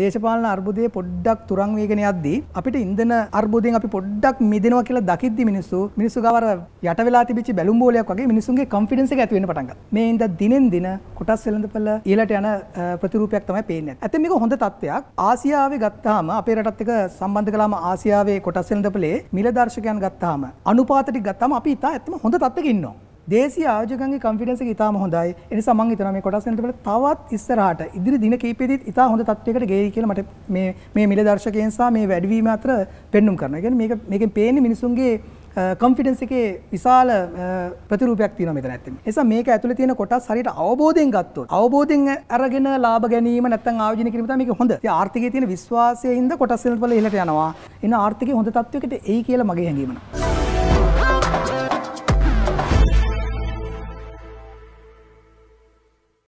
දේශපාලන අර්බුදයේ පොඩ්ඩක් තුරන් වේගෙන යද්දී අපිට ඉන්ධන අර්බුදයෙන් අපි පොඩ්ඩක් මිදෙනවා කියලා දකිද්දි මිනිස්සු මිනිස්සු ගාවර යට වෙලා තිබිච්ච බැලුම් බෝලයක් වගේ මිනිස්සුන්ගේ කොන්ෆිඩන්ස් එක ඇති වෙන්න පටන් ගත්තා. මේ ඉඳ දිනෙන් දින කොටස් වෙළඳපළ ඊළට යන ප්‍රතිරූපයක් තමයි පේන්නේ. ඇත්තට මේක හොඳ තත්ත්වයක්. ආසියාවේ ගත්තාම අපේ රටත් එක්ක සම්බන්ධ කළාම ආසියාවේ කොටස් වෙළඳපළේ මිල දර්ශකයන් ගත්තාම අනුපාත ටික ගත්තාම අපි ඉතා ඇත්තම හොඳ තත්ත්වයක ඉන්නවා. දේශීය ආයෝජකයන්ගේ කන්ෆිඩන්ස් එක ඉතාම හොඳයි. ඒ නිසා මම හිතනවා මේ කොටස් යන්ත්‍රවල තවත් ඉස්සරහට ඉදිරි දින කිහිපෙදීත් ඉතා හොඳ තත්වයකට ගෙයි කියලා මට මේ මේ මිල දර්ශකයන් සහ මේ වැඩිවීම අතර පෙන්눔 කරනවා. ඒ කියන්නේ මේක මේකෙන් පේන්නේ මිනිසුන්ගේ කම්ෆිඩන්ස් එකේ විශාල ප්‍රතිරූපයක් තියෙනවා මෙතන ඇත්තෙම. එසා මේක ඇතුලේ තියෙන කොටස් හරියට අවබෝධයෙන් ගත්තොත් අවබෝධයෙන් අරගෙන ලාභ ගැනීම නැත්නම් ආයෝජන කිරීම තමයි මේක හොඳ. ඉතින් ආර්ථිකයේ තියෙන විශ්වාසයෙන් ඉඳ කොටස් වල ඉහළට යනවා. එන ආර්ථිකයේ හොඳ තත්වයකට එයි කියලා මගේ හැඟීම නෑ.